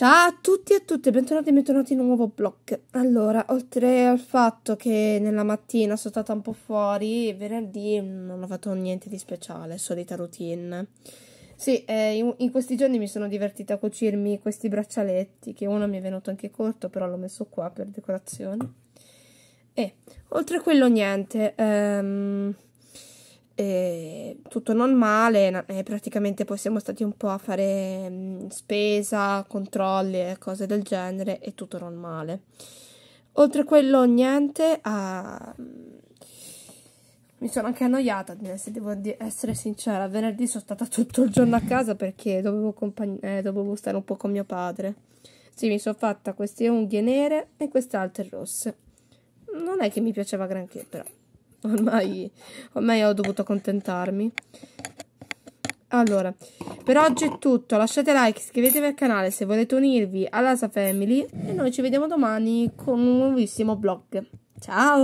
Ciao a tutti e a tutte, bentornati e bentornati in un nuovo blog. Allora, oltre al fatto che nella mattina sono stata un po' fuori, venerdì non ho fatto niente di speciale, solita routine. Sì, eh, in, in, questi giorni mi sono divertita a cucirmi questi braccialetti, che uno mi è venuto anche corto, però l'ho messo qua per decorazione. E oltre a quello niente, ehm, eh, tutto normale, eh, praticamente poi siamo stati un po' a fare mh, mm, spesa, controlli e cose del genere è tutto normale. Oltre a quello niente, ah, mi sono anche annoiata, se devo essere sincera, venerdì sono stata tutto il giorno a casa perché dovevo, compagn- eh, dovevo stare un po' con mio padre. Sì, mi sono fatta queste unghie nere e queste altre rosse. Non è che mi piaceva granché però ormai, ormai ho dovuto accontentarmi. Allora, per oggi è tutto, lasciate like, iscrivetevi al canale se volete unirvi alla all'Asa Family e noi ci vediamo domani con un nuovissimo vlog. Ciao!